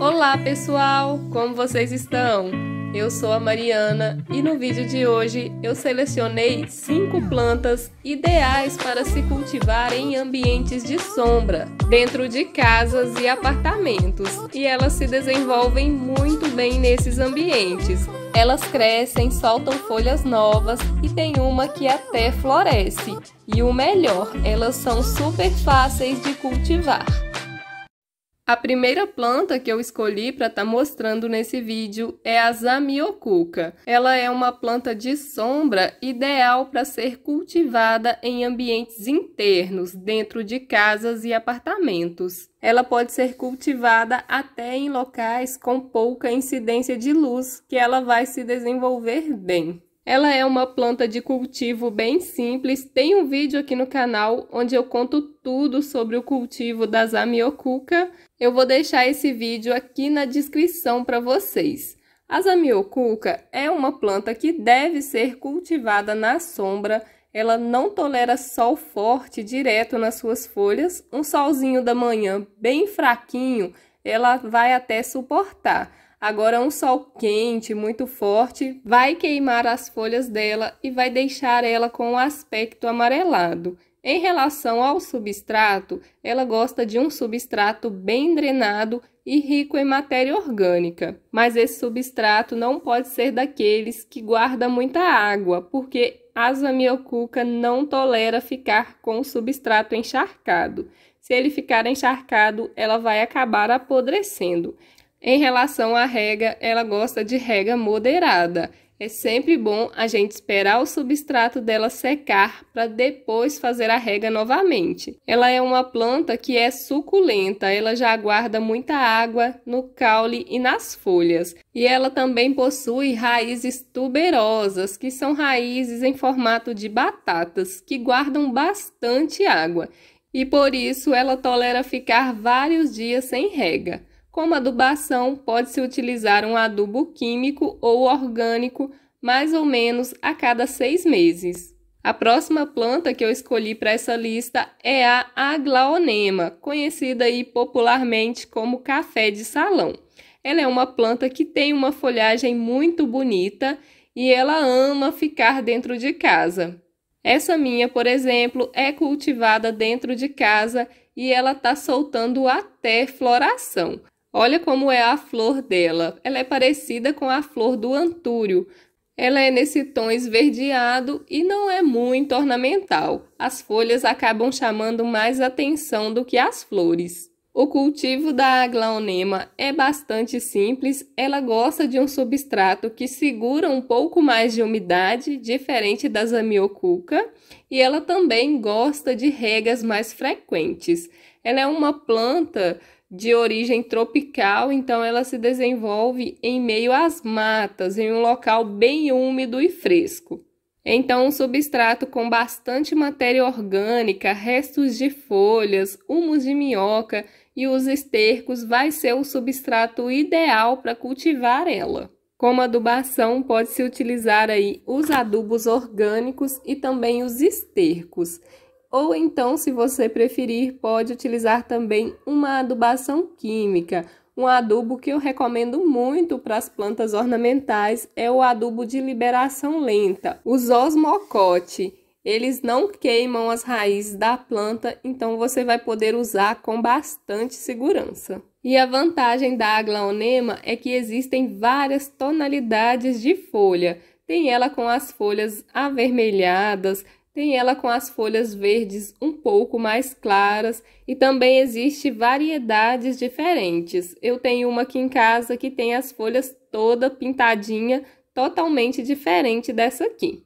Olá pessoal, como vocês estão? Eu sou a Mariana e no vídeo de hoje eu selecionei 5 plantas ideais para se cultivar em ambientes de sombra, dentro de casas e apartamentos, e elas se desenvolvem muito bem nesses ambientes. Elas crescem, soltam folhas novas e tem uma que até floresce. E o melhor, elas são super fáceis de cultivar. A primeira planta que eu escolhi para estar tá mostrando nesse vídeo é a Zamiocuca. Ela é uma planta de sombra ideal para ser cultivada em ambientes internos, dentro de casas e apartamentos. Ela pode ser cultivada até em locais com pouca incidência de luz, que ela vai se desenvolver bem. Ela é uma planta de cultivo bem simples, tem um vídeo aqui no canal onde eu conto tudo sobre o cultivo da Zamiocuca. Eu vou deixar esse vídeo aqui na descrição para vocês. A Zamiocuca é uma planta que deve ser cultivada na sombra, ela não tolera sol forte direto nas suas folhas, um solzinho da manhã bem fraquinho ela vai até suportar, Agora, um sol quente, muito forte, vai queimar as folhas dela e vai deixar ela com um aspecto amarelado. Em relação ao substrato, ela gosta de um substrato bem drenado e rico em matéria orgânica. Mas esse substrato não pode ser daqueles que guarda muita água, porque a zamiocuca não tolera ficar com o substrato encharcado. Se ele ficar encharcado, ela vai acabar apodrecendo. Em relação à rega, ela gosta de rega moderada. É sempre bom a gente esperar o substrato dela secar para depois fazer a rega novamente. Ela é uma planta que é suculenta, ela já guarda muita água no caule e nas folhas. E ela também possui raízes tuberosas, que são raízes em formato de batatas, que guardam bastante água. E por isso ela tolera ficar vários dias sem rega. Como adubação, pode-se utilizar um adubo químico ou orgânico mais ou menos a cada seis meses. A próxima planta que eu escolhi para essa lista é a aglaonema, conhecida aí popularmente como café de salão. Ela é uma planta que tem uma folhagem muito bonita e ela ama ficar dentro de casa. Essa minha, por exemplo, é cultivada dentro de casa e ela está soltando até floração. Olha como é a flor dela. Ela é parecida com a flor do antúrio. Ela é nesse tom esverdeado e não é muito ornamental. As folhas acabam chamando mais atenção do que as flores. O cultivo da aglaonema é bastante simples, ela gosta de um substrato que segura um pouco mais de umidade, diferente da zamioculca, e ela também gosta de regas mais frequentes. Ela é uma planta de origem tropical, então ela se desenvolve em meio às matas, em um local bem úmido e fresco. Então, um substrato com bastante matéria orgânica, restos de folhas, humus de minhoca e os estercos vai ser o substrato ideal para cultivar ela. Como adubação, pode-se utilizar aí os adubos orgânicos e também os estercos. Ou então, se você preferir, pode utilizar também uma adubação química. Um adubo que eu recomendo muito para as plantas ornamentais é o adubo de liberação lenta, os osmocotes eles não queimam as raízes da planta, então você vai poder usar com bastante segurança. E a vantagem da aglaonema é que existem várias tonalidades de folha. Tem ela com as folhas avermelhadas, tem ela com as folhas verdes um pouco mais claras e também existe variedades diferentes. Eu tenho uma aqui em casa que tem as folhas toda pintadinha, totalmente diferente dessa aqui.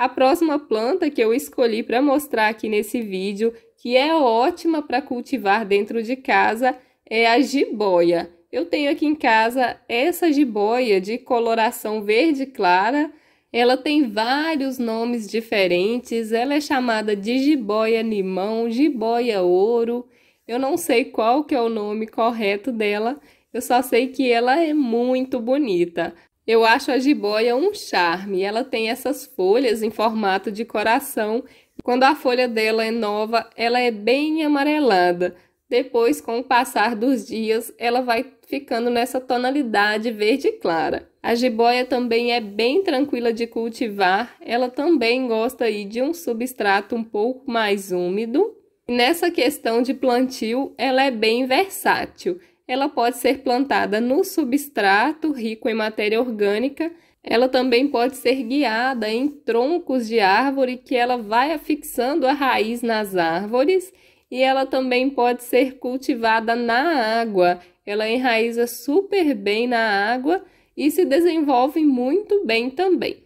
A próxima planta que eu escolhi para mostrar aqui nesse vídeo, que é ótima para cultivar dentro de casa, é a jiboia. Eu tenho aqui em casa essa jiboia de coloração verde clara, ela tem vários nomes diferentes, ela é chamada de jiboia limão, jiboia ouro. Eu não sei qual que é o nome correto dela, eu só sei que ela é muito bonita. Eu acho a jiboia um charme. Ela tem essas folhas em formato de coração. Quando a folha dela é nova, ela é bem amarelada. Depois, com o passar dos dias, ela vai ficando nessa tonalidade verde clara. A jiboia também é bem tranquila de cultivar. Ela também gosta aí de um substrato um pouco mais úmido. nessa questão de plantio, ela é bem versátil ela pode ser plantada no substrato rico em matéria orgânica. Ela também pode ser guiada em troncos de árvore que ela vai afixando a raiz nas árvores e ela também pode ser cultivada na água. Ela enraiza super bem na água e se desenvolve muito bem também.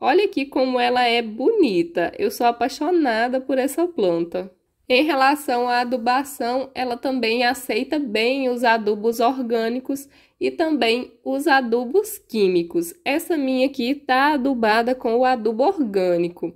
Olha aqui como ela é bonita. Eu sou apaixonada por essa planta. Em relação à adubação, ela também aceita bem os adubos orgânicos e também os adubos químicos. Essa minha aqui está adubada com o adubo orgânico.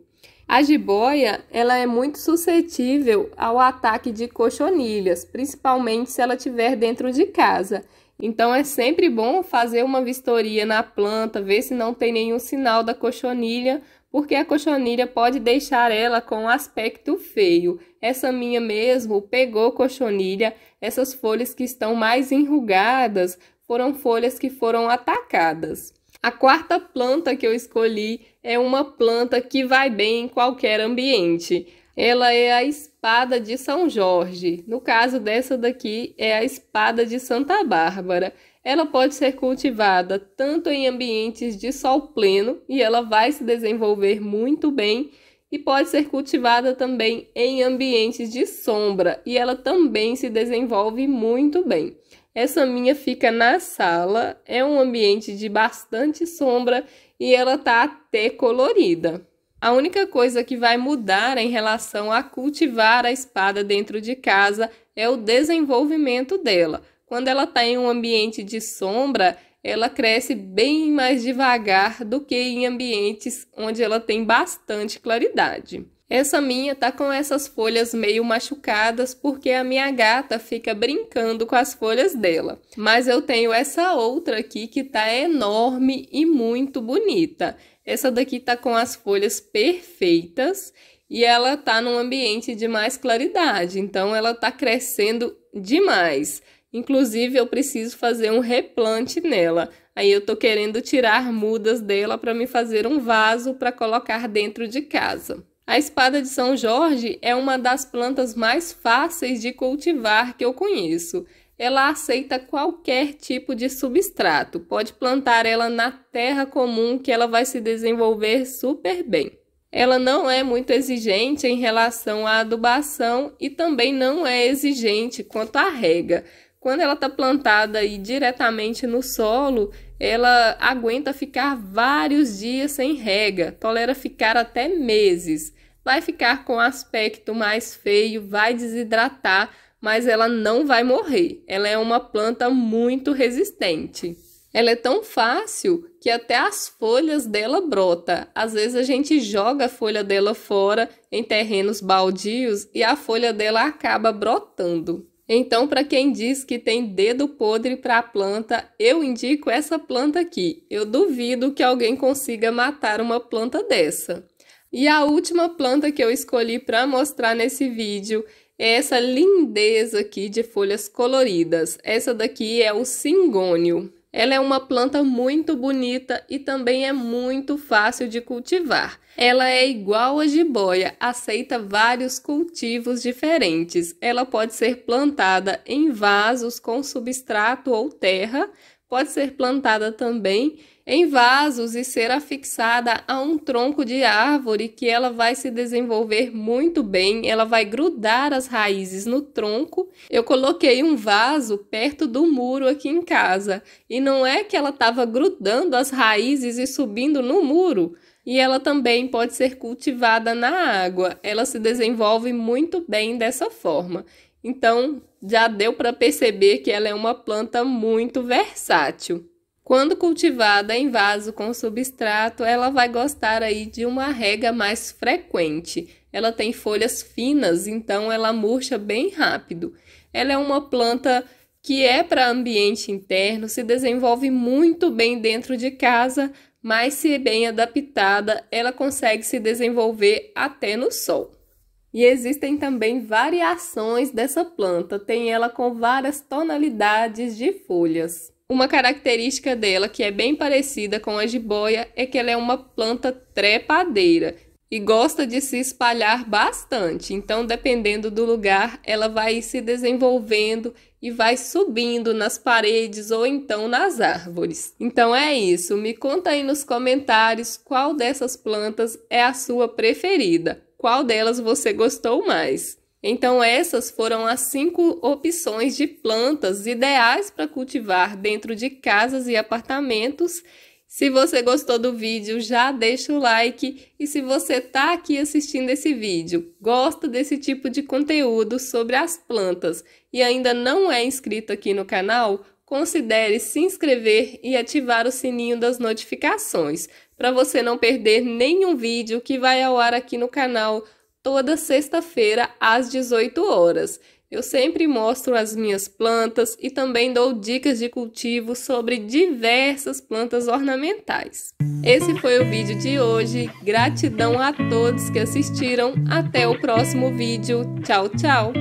A jiboia, ela é muito suscetível ao ataque de cochonilhas, principalmente se ela estiver dentro de casa. Então é sempre bom fazer uma vistoria na planta, ver se não tem nenhum sinal da cochonilha porque a cochonilha pode deixar ela com um aspecto feio. Essa minha mesmo pegou cochonilha, essas folhas que estão mais enrugadas foram folhas que foram atacadas. A quarta planta que eu escolhi é uma planta que vai bem em qualquer ambiente ela é a espada de São Jorge. No caso dessa daqui, é a espada de Santa Bárbara. Ela pode ser cultivada tanto em ambientes de sol pleno e ela vai se desenvolver muito bem, e pode ser cultivada também em ambientes de sombra e ela também se desenvolve muito bem. Essa minha fica na sala, é um ambiente de bastante sombra e ela tá até colorida. A única coisa que vai mudar em relação a cultivar a espada dentro de casa é o desenvolvimento dela. Quando ela está em um ambiente de sombra, ela cresce bem mais devagar do que em ambientes onde ela tem bastante claridade. Essa minha tá com essas folhas meio machucadas porque a minha gata fica brincando com as folhas dela. Mas eu tenho essa outra aqui que tá enorme e muito bonita. Essa daqui tá com as folhas perfeitas e ela tá num ambiente de mais claridade, então ela tá crescendo demais. Inclusive, eu preciso fazer um replante nela. Aí eu tô querendo tirar mudas dela para me fazer um vaso para colocar dentro de casa. A espada de São Jorge é uma das plantas mais fáceis de cultivar que eu conheço ela aceita qualquer tipo de substrato. Pode plantar ela na terra comum que ela vai se desenvolver super bem. Ela não é muito exigente em relação à adubação e também não é exigente quanto à rega. Quando ela está plantada aí diretamente no solo, ela aguenta ficar vários dias sem rega, tolera ficar até meses. Vai ficar com aspecto mais feio, vai desidratar, mas ela não vai morrer. Ela é uma planta muito resistente. Ela é tão fácil que até as folhas dela brota. Às vezes a gente joga a folha dela fora em terrenos baldios e a folha dela acaba brotando. Então, para quem diz que tem dedo podre para a planta, eu indico essa planta aqui. Eu duvido que alguém consiga matar uma planta dessa. E a última planta que eu escolhi para mostrar nesse vídeo é essa lindeza aqui de folhas coloridas. Essa daqui é o cingônio. Ela é uma planta muito bonita e também é muito fácil de cultivar. Ela é igual a jiboia, aceita vários cultivos diferentes. Ela pode ser plantada em vasos com substrato ou terra, pode ser plantada também em vasos e ser afixada a um tronco de árvore que ela vai se desenvolver muito bem, ela vai grudar as raízes no tronco. Eu coloquei um vaso perto do muro aqui em casa e não é que ela estava grudando as raízes e subindo no muro. E ela também pode ser cultivada na água, ela se desenvolve muito bem dessa forma. Então, já deu para perceber que ela é uma planta muito versátil. Quando cultivada em vaso com substrato, ela vai gostar aí de uma rega mais frequente. Ela tem folhas finas, então ela murcha bem rápido. Ela é uma planta que é para ambiente interno, se desenvolve muito bem dentro de casa, mas se bem adaptada, ela consegue se desenvolver até no sol. E existem também variações dessa planta, tem ela com várias tonalidades de folhas. Uma característica dela que é bem parecida com a jiboia é que ela é uma planta trepadeira e gosta de se espalhar bastante. Então, dependendo do lugar, ela vai se desenvolvendo e vai subindo nas paredes ou então nas árvores. Então é isso. Me conta aí nos comentários qual dessas plantas é a sua preferida qual delas você gostou mais. Então, essas foram as cinco opções de plantas ideais para cultivar dentro de casas e apartamentos. Se você gostou do vídeo, já deixa o like. E se você está aqui assistindo esse vídeo, gosta desse tipo de conteúdo sobre as plantas e ainda não é inscrito aqui no canal, considere se inscrever e ativar o sininho das notificações para você não perder nenhum vídeo que vai ao ar aqui no canal toda sexta-feira às 18 horas. Eu sempre mostro as minhas plantas e também dou dicas de cultivo sobre diversas plantas ornamentais. Esse foi o vídeo de hoje. Gratidão a todos que assistiram. Até o próximo vídeo. Tchau, tchau!